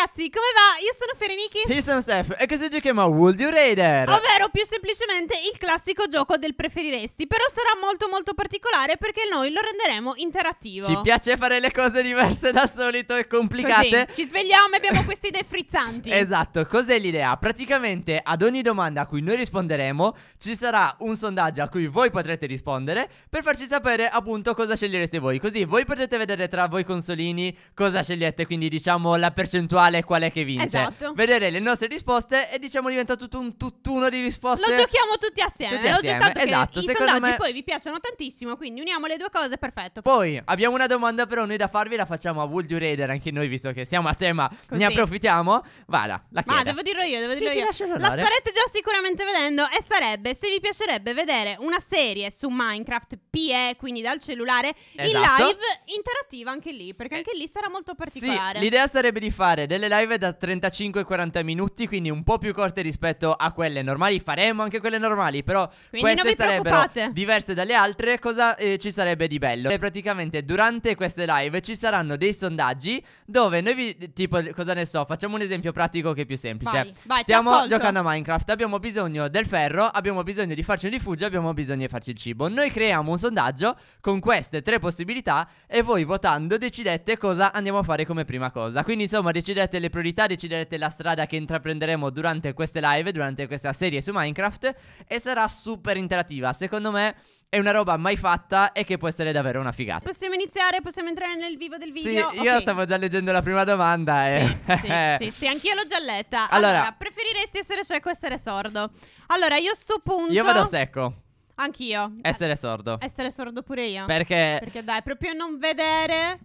ragazzi, come va? Io sono Fereniki. Io sono Steph. E questo giochiamo a Would You Raider. Ovvero, più semplicemente, il classico gioco del preferiresti. Però sarà molto, molto particolare perché noi lo renderemo interattivo. Ci piace fare le cose diverse da solito e complicate. Così. Ci svegliamo e abbiamo queste idee frizzanti. Esatto. Cos'è l'idea? Praticamente, ad ogni domanda a cui noi risponderemo, ci sarà un sondaggio a cui voi potrete rispondere per farci sapere appunto cosa scegliereste voi. Così voi potete vedere tra voi consolini cosa scegliete. Quindi, diciamo, la percentuale quale, qual è che vince. Esatto. Vedere le nostre risposte e diciamo diventa tutto un tutt'uno di risposte. Lo giochiamo tutti assieme. Tutti assieme. L'ho esatto. che i sondaggi me... poi vi piacciono tantissimo, quindi uniamo le due cose, perfetto. Poi abbiamo una domanda però noi da farvi, la facciamo a Would Raider anche noi visto che siamo a tema, Così. ne approfittiamo. Vada, la chiedo. Ma devo dirlo io, devo dirlo io. La starete già sicuramente vedendo e sarebbe se vi piacerebbe vedere una serie su Minecraft PE, quindi dal cellulare, esatto. in live interattiva anche lì, perché eh, anche lì sarà molto particolare. Sì, l'idea sarebbe di fare delle live da 35-40 minuti, quindi un po' più corte rispetto a quelle normali. Faremo anche quelle normali, però quindi queste sarebbero diverse dalle altre. Cosa eh, ci sarebbe di bello? E eh, praticamente durante queste live ci saranno dei sondaggi dove noi vi, tipo, cosa ne so, facciamo un esempio pratico che è più semplice. Vai, vai, Stiamo giocando a Minecraft, abbiamo bisogno del ferro, abbiamo bisogno di farci un rifugio, abbiamo bisogno di farci il cibo. Noi creiamo un sondaggio con queste tre possibilità e voi votando decidete cosa andiamo a fare come prima cosa. Quindi insomma decidete deciderete le priorità, deciderete la strada che intraprenderemo durante queste live, durante questa serie su Minecraft e sarà super interattiva. Secondo me è una roba mai fatta e che può essere davvero una figata. Possiamo iniziare, possiamo entrare nel vivo del video. Sì, okay. io stavo già leggendo la prima domanda. E... Sì, sì, sì, sì, anch'io l'ho già letta. Allora, allora, preferiresti essere cieco o essere sordo? Allora, io sto punto. Io vado secco. Anch'io. Essere sordo. Essere sordo pure io. Perché? Perché dai, proprio non vedere.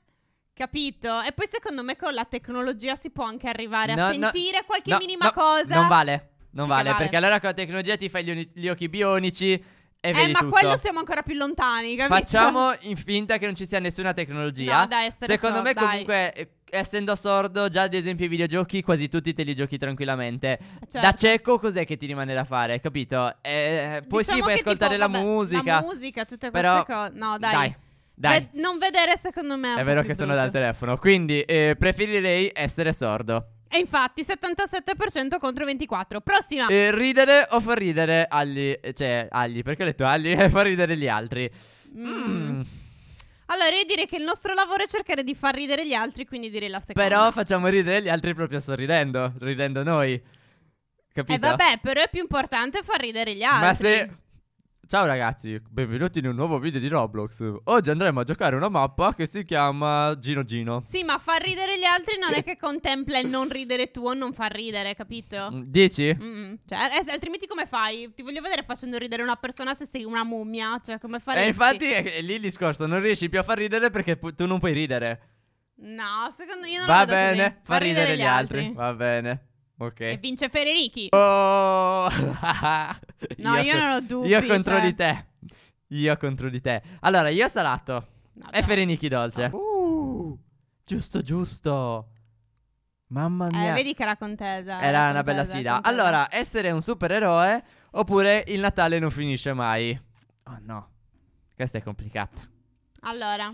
Capito? E poi secondo me con la tecnologia si può anche arrivare no, a no, sentire qualche no, minima cosa. Non vale, non vale, vale, perché allora con la tecnologia ti fai gli, gli occhi bionici e eh, vedi ma quello siamo ancora più lontani, capito? Facciamo in finta che non ci sia nessuna tecnologia. No, da essere Secondo so, me dai. comunque eh, essendo sordo, già ad esempio i videogiochi quasi tutti te li giochi tranquillamente. Certo. Da cieco cos'è che ti rimane da fare, capito? Eh, poi diciamo sì, puoi ascoltare tipo, la vabbè, musica. La musica, tutte queste cose. No, dai. dai. Dai. Beh, non vedere secondo me. È, è vero che brutto. sono dal telefono. Quindi eh, preferirei essere sordo. E infatti 77% contro 24. Prossima. Eh, ridere o far ridere agli... Cioè, agli, perché ho detto agli e far ridere gli altri. Mmm. Mm. Allora, io direi che il nostro lavoro è cercare di far ridere gli altri, quindi direi la seconda. Però facciamo ridere gli altri proprio sorridendo, ridendo noi. Eh, Capito? E eh vabbè, però è più importante far ridere gli altri. Ma se Ciao ragazzi, benvenuti in un nuovo video di Roblox. Oggi andremo a giocare una mappa che si chiama Gino Gino. Sì, ma far ridere gli altri non è eh. che contempla il non ridere tuo non far ridere, capito? Dici? Mm -mm. Cioè, eh, altrimenti come fai? Ti voglio vedere facendo ridere una persona se sei una mummia, cioè come eh, fare? E infatti è lì il discorso, non riesci più a far ridere perché tu non puoi ridere. No, secondo me io non Va bene, così. far ridere, ridere gli altri. altri. Va bene. Ok. E vince Federici. Oh! no, io, io, non ho dubbi. Io contro cioè... di te. Io contro di te. Allora, io salato. No, e Federici dolce. Ah, uh, giusto, giusto. Mamma eh, mia. Eh, vedi che era contesa. Era, era contesa, una bella sfida. Contesa. Allora, essere un supereroe oppure il Natale non finisce mai. Oh no. Questa è complicata. Allora.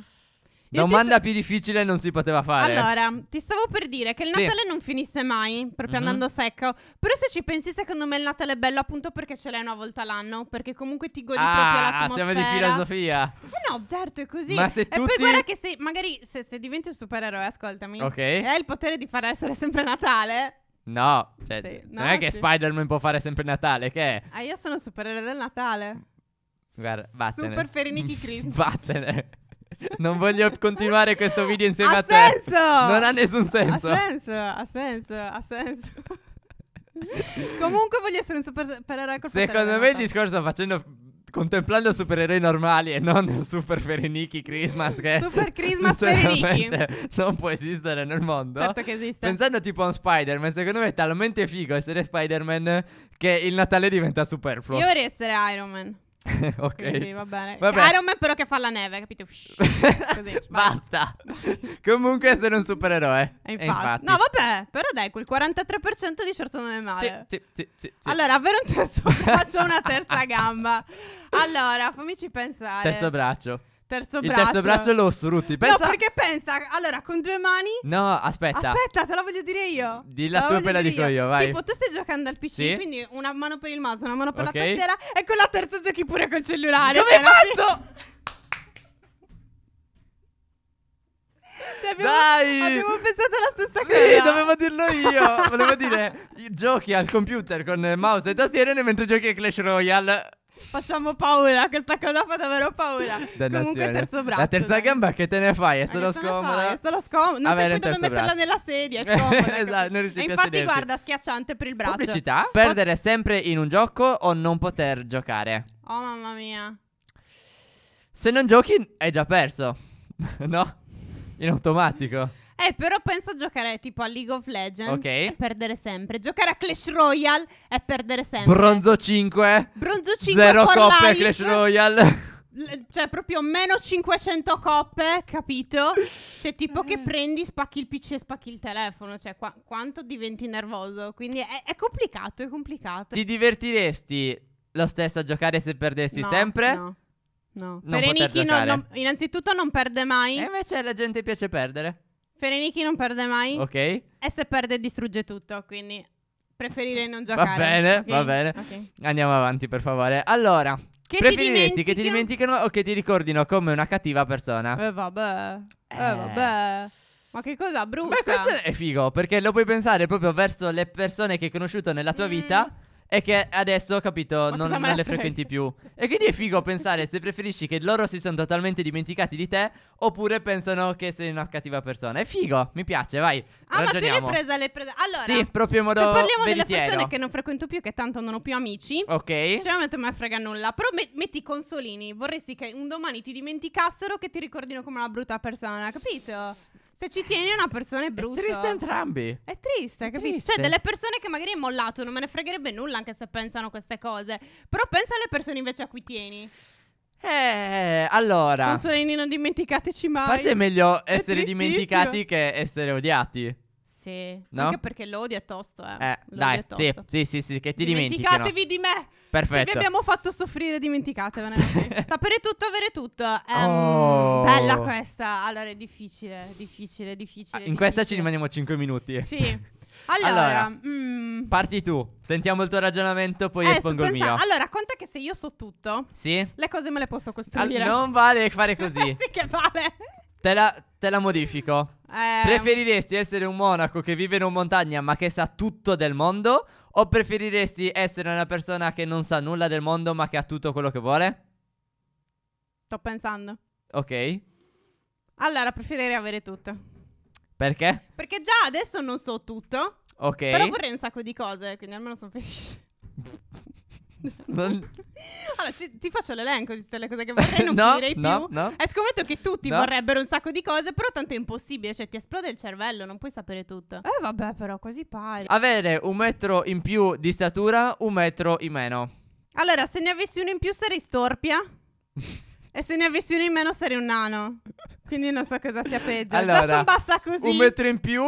Domanda sto... più difficile non si poteva fare. Allora, ti stavo per dire che il Natale sì. non finisse mai, proprio mm-hmm. andando secco. Però se ci pensi, secondo me il Natale è bello appunto perché ce l'hai una volta l'anno, perché comunque ti godi ah, proprio l'atmosfera. Ah, siamo di filosofia. Eh no, certo, è così. Ma se e poi guarda che se magari se, se diventi un supereroe, ascoltami, okay. e hai il potere di far essere sempre Natale, No, cioè, sì, no, non è sì. che Spider-Man può fare sempre Natale, che è? Ah, io sono supereroe del Natale. Guarda, vattene. Super Ferinichi Christmas. vattene non voglio continuare questo video insieme ha a te. Senso! Non ha nessun senso. Ha senso, ha senso, ha senso. Comunque voglio essere un supereroe col Secondo me il discorso facendo contemplando supereroi normali e non il super Fereniki Christmas che Super Christmas Fereniki non può esistere nel mondo. Certo che esiste. Pensando tipo a un Spider-Man, secondo me è talmente figo essere Spider-Man che il Natale diventa superfluo. Io vorrei essere Iron Man. ok. Quindi, va bene. Vabbè. Iron Man però che fa la neve, capito? così, Basta. Comunque essere un supereroe. infatti. infatti. No, vabbè, però dai, quel 43% di short non è male. Sì, sì, sì, sì Allora, avere un terzo braccio una terza gamba. Allora, fammici pensare. Terzo braccio. Terzo braccio. Il terzo braccio lo sfrutti. Pensa... No, perché pensa, allora, con due mani... No, aspetta. Aspetta, te la voglio dire io. Dilla tu e poi la dico io. io, vai. Tipo, tu stai giocando al PC, sì? quindi una mano per il mouse, una mano per okay. la tastiera e con la terza giochi pure col cellulare. Come cioè, hai fatto? Cioè abbiamo, Dai! Abbiamo pensato alla stessa sì, cosa. Sì, dovevo dirlo io. Volevo dire, giochi al computer con mouse e tastiere mentre giochi a Clash Royale. Facciamo paura, questa cosa fa davvero paura. Dannazione. il terzo braccio. La terza dai. gamba che te ne fai? È solo scomoda. È solo scomoda. Non Vabbè, sai dove metterla braccio. nella sedia, è scomoda. esatto, non riuscivi e a infatti guarda, schiacciante per il braccio. Pubblicità? Perdere sempre in un gioco o non poter giocare? Oh mamma mia. Se non giochi hai già perso. no? In automatico. Eh, però penso a giocare tipo a League of Legends Ok. è perdere sempre. Giocare a Clash Royale e perdere sempre. Bronzo 5. Bronzo 5 Zero coppe life. Clash Royale. Cioè, proprio meno 500 coppe, capito? Cioè, tipo che prendi, spacchi il PC e spacchi il telefono. Cioè, qua- quanto diventi nervoso. Quindi è, è complicato, è complicato. Ti divertiresti lo stesso a giocare se perdessi No, sempre? No. no. Non Perenichi non- non- innanzitutto non perde mai. E invece la gente piace perdere. Fereniki non perde mai. Ok. E se perde distrugge tutto, quindi preferirei non giocare. Va bene, okay? va bene. Okay. Andiamo avanti, per favore. Allora, che preferiresti ti che ti dimenticano o che ti ricordino come una cattiva persona? Eh vabbè. Eh, eh vabbè. Ma che cosa brutta? Beh, questo è figo, perché lo puoi pensare proprio verso le persone che hai conosciuto nella tua mm. vita è che adesso, capito, non, non le frequenti più. E quindi è figo pensare se preferisci che loro si siano totalmente dimenticati di te oppure pensano che sei una cattiva persona. È figo, mi piace, vai. Ah, ragioniamo. ma tu l'hai presa, l'hai presa. Allora, sì, proprio in modo Se parliamo veritiero. delle persone che non frequento più, che tanto non ho più amici. Ok. Sicuramente cioè, non me frega nulla. Però me- metti i consolini. Vorresti che un domani ti dimenticassero che ti ricordino come una brutta persona, capito? Se ci tieni una persona è brutta. È triste entrambi. È triste, capito? Cioè, delle persone che magari hai mollato, non me ne fregherebbe nulla anche se pensano queste cose. Però pensa alle persone invece a cui tieni. Eh, allora. Consolini, non dimenticateci mai. Forse è meglio è essere dimenticati che essere odiati. Sì. No? Anche perché l'odio è tosto, eh. eh l'odio dai, sì, sì, sì, sì, che ti dimentichi. Dimenticatevi di me. Perfetto. Se vi abbiamo fatto soffrire, dimenticatevene. Sapere tutto, avere tutto. Um, oh. Bella questa. Allora è difficile, difficile, difficile. Ah, in difficile. questa ci rimaniamo 5 minuti. Sì. Allora, allora mm, parti tu. Sentiamo il tuo ragionamento, poi eh, espongo il mio. Allora, conta che se io so tutto, sì? le cose me le posso costruire. All- non vale fare così. sì, che vale. Te la, te la modifico. Eh. Preferiresti essere un monaco che vive in una montagna ma che sa tutto del mondo? O preferiresti essere una persona che non sa nulla del mondo ma che ha tutto quello che vuole? Sto pensando. Ok. Allora, preferirei avere tutto. Perché? Perché già adesso non so tutto. Ok. Però vorrei un sacco di cose, quindi almeno sono felice. Allora, ci, ti faccio l'elenco di tutte le cose che vorrei, non no, finirei no, più. No. Eh, scommetto che tutti no. vorrebbero un sacco di cose, però tanto è impossibile, cioè ti esplode il cervello, non puoi sapere tutto. Eh vabbè, però quasi pari. Avere un metro in più di statura, un metro in meno. Allora, se ne avessi uno in più sarei storpia. e se ne avessi uno in meno sarei un nano. Quindi non so cosa sia peggio. Allora, Già sono bassa così. Un metro in più,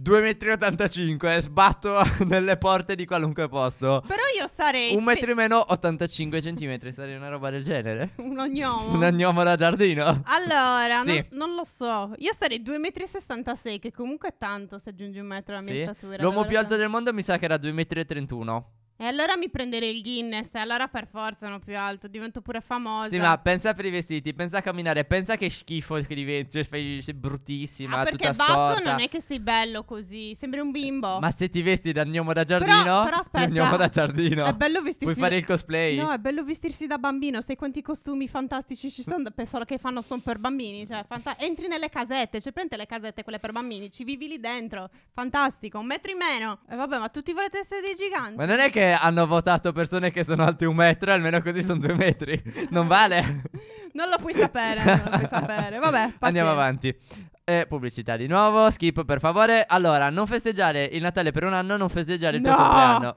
2,85 m, eh, sbatto nelle porte di qualunque posto. Però io sarei... Un metro in meno, 85 cm, sarei una roba del genere. Un ognomo. Un ognomo da giardino. Allora, sì. no, non lo so. Io sarei 2,66 m, che comunque è tanto se aggiungi un metro alla sì. mia statura. L'uomo più alto del mondo mi sa che era 2,31 m. E allora mi prenderei il Guinness, e allora per forza uno più alto, divento pure famosa. Sì, ma pensa per i vestiti, pensa a camminare, pensa che schifo che diventi, cioè sei bruttissima, Ma ah, perché basso storta. non è che sei bello così, sembri un bimbo. Ma se ti vesti da gnomo da giardino, però, però aspetta, gnomo da giardino. È bello vestirsi Puoi fare il cosplay. No, è bello vestirsi da bambino, sai quanti costumi fantastici ci sono, penso che fanno son per bambini, cioè fanta- entri nelle casette, cioè prendi le casette quelle per bambini, ci vivi lì dentro. Fantastico, un metro in meno. E vabbè, ma tutti volete essere dei giganti. Ma non è che che hanno votato persone che sono alte un metro, almeno così sono due metri. Non vale? non lo puoi sapere, non lo puoi sapere. Vabbè, pazienza. andiamo avanti. Eh, pubblicità di nuovo, skip per favore. Allora, non festeggiare il Natale per un anno, non festeggiare il tuo compleanno.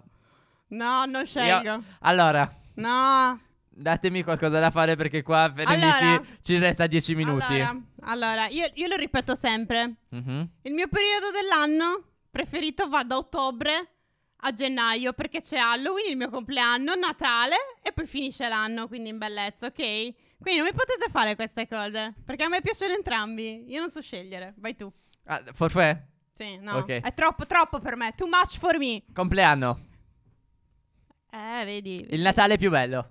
No, non scelgo. Io... Allora. No. Datemi qualcosa da fare perché qua per allora, ci resta 10 minuti. Allora, allora io, io, lo ripeto sempre. Mm-hmm. Il mio periodo dell'anno preferito va da ottobre a gennaio perché c'è Halloween, il mio compleanno, Natale e poi finisce l'anno, quindi in bellezza, ok? Quindi non mi potete fare queste cose perché a me piacciono entrambi. Io non so scegliere, vai tu. Ah, forfè? Sì, no. Okay. È troppo, troppo per me. Too much for me. Compleanno. Eh, vedi. vedi. Il Natale è più bello.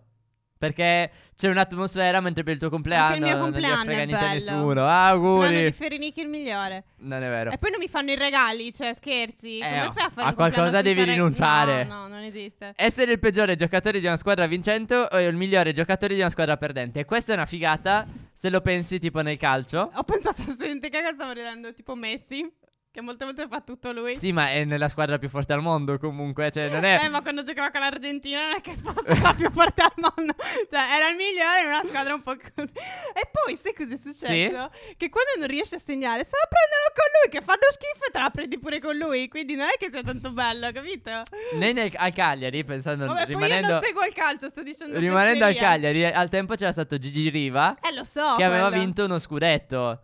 Perché c'è un'atmosfera mentre per il tuo compleanno Anche il mio compleanno non frega niente a nessuno. Ah, auguri. L'anno di Ferinichi il migliore. Non è vero. E poi non mi fanno i regali, cioè scherzi. Eh, Come fai a fare A qualcosa devi fare... rinunciare. No, no, non esiste. Essere il peggiore giocatore di una squadra vincente o il migliore giocatore di una squadra perdente. questa è una figata se lo pensi tipo nel calcio. Ho pensato a sente che stavo ridendo tipo Messi. Che molte volte fa tutto lui. Sì, ma è nella squadra più forte al mondo comunque. Cioè, non è... Eh, ma quando giocava con l'Argentina non è che fosse la più forte al mondo. Cioè, era il migliore in una squadra un po' così. E poi, sai cosa è successo? Sì. Che quando non riesce a segnare, se la prendono con lui, che fanno schifo e te la prendi pure con lui. Quindi non è che sia tanto bello, capito? Né nel, al Cagliari, pensando... Vabbè, rimanendo... non seguo il calcio, sto dicendo... Rimanendo al Cagliari, al tempo c'era stato Gigi Riva. Eh, lo so. Che aveva vinto uno scudetto.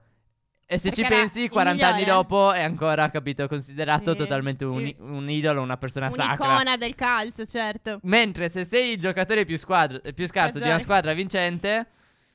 E se ci pensi, 40 anni dopo è ancora, capito, considerato sì. totalmente un, un, idolo, una persona Un'icona sacra. Un'icona del calcio, certo. Mentre se sei il giocatore più, squadra, eh, più scarso Maggiore. di una squadra vincente,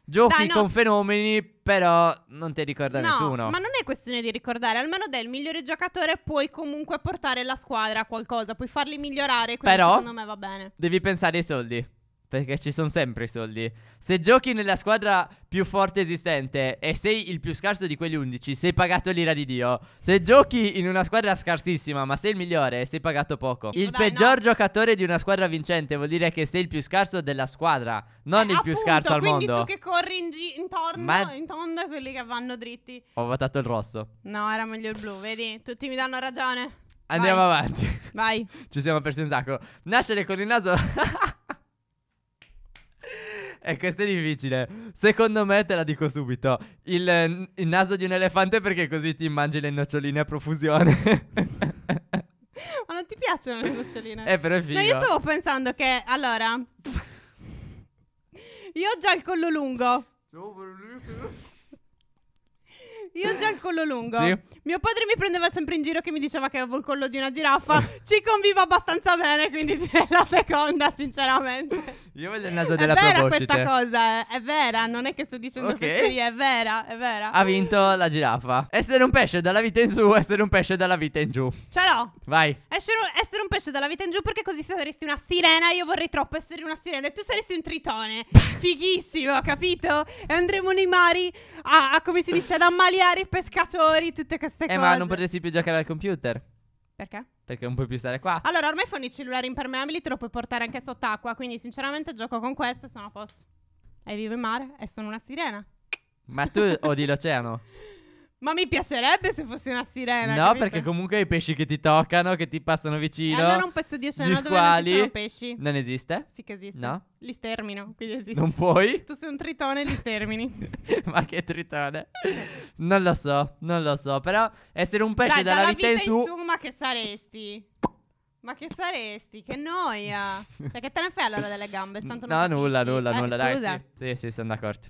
giochi Dai, no, con fenomeni, però non ti ricorda no, nessuno. Ma non è questione di ricordare, almeno del migliore giocatore puoi comunque portare la squadra a qualcosa, puoi farli migliorare, quindi però, secondo me va bene. Devi pensare ai soldi. Perché ci sono sempre i soldi. Se giochi nella squadra più forte esistente e sei il più scarso di quegli 11, sei pagato l'ira di Dio. Se giochi in una squadra scarsissima, ma sei il migliore, sei pagato poco. Il Dai, peggior no. giocatore di una squadra vincente vuol dire che sei il più scarso della squadra, non eh, il appunto, più scarso al mondo. Ma tu che corri in gi- intorno, ma... intorno a quelli che vanno dritti. Ho votato il rosso. No, era meglio il blu, vedi? Tutti mi danno ragione. Andiamo Vai. avanti. Vai. Ci siamo persi un sacco. Nascere con il naso. E eh, questo è difficile. Secondo me, te la dico subito, il, mm, il naso di un elefante perché così ti mangi le noccioline a profusione. Ma non ti piacciono le noccioline? Eh, però è figo. No, io stavo pensando che, allora... io ho già il collo lungo. Io ho già il collo lungo. Sì. Mio padre mi prendeva sempre in giro che mi diceva che avevo il collo di una giraffa. Ci convivo abbastanza bene, quindi direi la seconda, sinceramente. Io voglio il naso della Proboscide. È vera proboscite. questa cosa, eh? è vera, non è che sto dicendo Ok. fesserie, è vera, è vera. Ha vinto la giraffa. Essere un pesce dalla vita in su, essere un pesce dalla vita in giù. Ce l'ho. Vai. Essere un, essere un pesce dalla vita in giù perché così saresti una sirena, io vorrei troppo essere una sirena e tu saresti un tritone. Fighissimo, capito? E andremo nei mari a, a, come si dice, ad ammaliare i pescatori, tutte queste eh, cose. ma non potresti più giocare al computer. Perché? Perché non puoi più stare qua. Allora, ormai fanno i cellulari impermeabili, te lo puoi portare anche sott'acqua. Quindi, sinceramente, gioco con questo e sono a posto. E vivo in mare e sono una sirena. Ma tu odi l'oceano? Ma mi piacerebbe se fosse una sirena. No, capito? perché comunque i pesci che ti toccano, che ti passano eh, vicino. E allora un pezzo di oceano dove squali, non ci sono pesci. Non esiste? Sì che esiste. No? Li stermino, quindi esiste. Non puoi? Tu sei un tritone e li stermini. Ma che tritone? non lo so, non lo so. Però essere un pesce Dai, dalla, dalla vita, vita in su... su... Ma che saresti? Ma che saresti? Che noia. cioè che te ne fai allora delle gambe? Tanto no, nulla, nulla, eh, nulla. Scusa. Dai, sì, sì, sì sono d'accordo.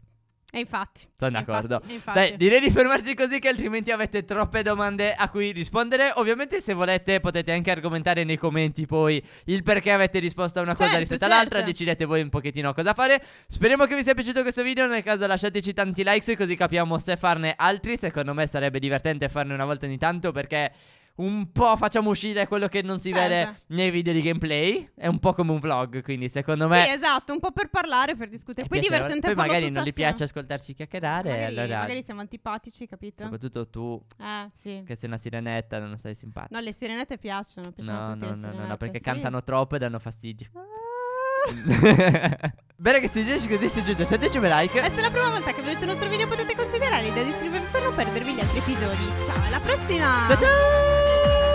E infatti. Sono d'accordo. Infatti, infatti. Dai, direi di fermarci così che altrimenti avete troppe domande a cui rispondere. Ovviamente se volete potete anche argomentare nei commenti poi il perché avete risposto a una certo, cosa rispetto certo. all'altra. Decidete voi un pochettino cosa fare. Speriamo che vi sia piaciuto questo video. Nel caso lasciateci tanti like così capiamo se farne altri. Secondo me sarebbe divertente farne una volta ogni tanto perché un po' facciamo uscire quello che non si certo. vede nei video di gameplay. È un po' come un vlog, quindi secondo me. Sì, esatto, un po' per parlare, per discutere. Poi piacevole. divertente Poi magari non gli piace ascoltarci chiacchierare. Magari, allora... magari siamo antipatici, capito? Soprattutto tu, eh, sì. che sei una sirenetta, non sei simpatica. No, le sirenette piacciono. piacciono no, no, no, no, perché sì. cantano troppo e danno fastidio. Ah. Bene che si dice così si aggiunge a 110 like. Questa è la prima volta che vedete il nostro video, potete considerare l'idea di iscrivervi per non perdervi gli altri episodi. Ciao, alla prossima! Ciao ciao!